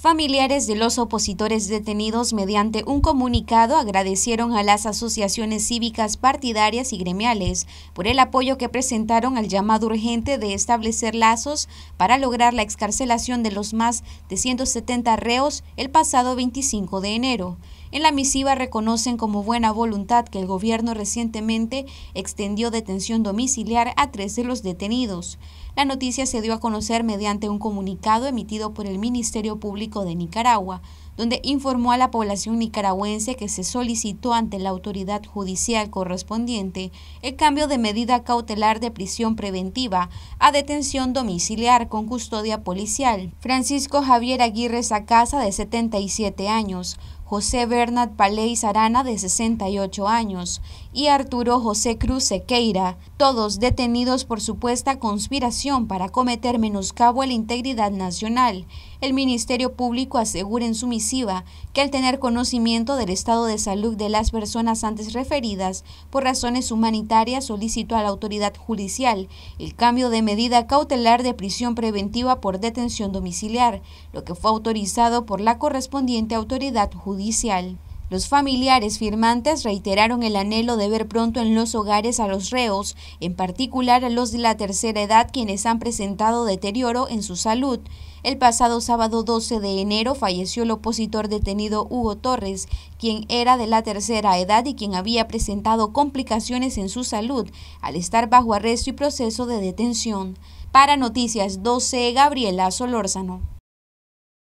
Familiares de los opositores detenidos mediante un comunicado agradecieron a las asociaciones cívicas partidarias y gremiales por el apoyo que presentaron al llamado urgente de establecer lazos para lograr la excarcelación de los más de 170 reos el pasado 25 de enero. En la misiva reconocen como buena voluntad que el gobierno recientemente extendió detención domiciliar a tres de los detenidos. La noticia se dio a conocer mediante un comunicado emitido por el Ministerio Público de Nicaragua, donde informó a la población nicaragüense que se solicitó ante la autoridad judicial correspondiente el cambio de medida cautelar de prisión preventiva a detención domiciliar con custodia policial. Francisco Javier Aguirre Sacasa, de 77 años, José Bernard Paley Sarana, de 68 años, y Arturo José Cruz Sequeira, todos detenidos por supuesta conspiración para cometer menoscabo a la integridad nacional. El Ministerio Público asegura en su misiva que al tener conocimiento del estado de salud de las personas antes referidas, por razones humanitarias solicitó a la autoridad judicial el cambio de medida cautelar de prisión preventiva por detención domiciliar, lo que fue autorizado por la correspondiente autoridad judicial judicial. Los familiares firmantes reiteraron el anhelo de ver pronto en los hogares a los reos, en particular a los de la tercera edad quienes han presentado deterioro en su salud. El pasado sábado 12 de enero falleció el opositor detenido Hugo Torres, quien era de la tercera edad y quien había presentado complicaciones en su salud al estar bajo arresto y proceso de detención. Para Noticias 12, Gabriela Solórzano.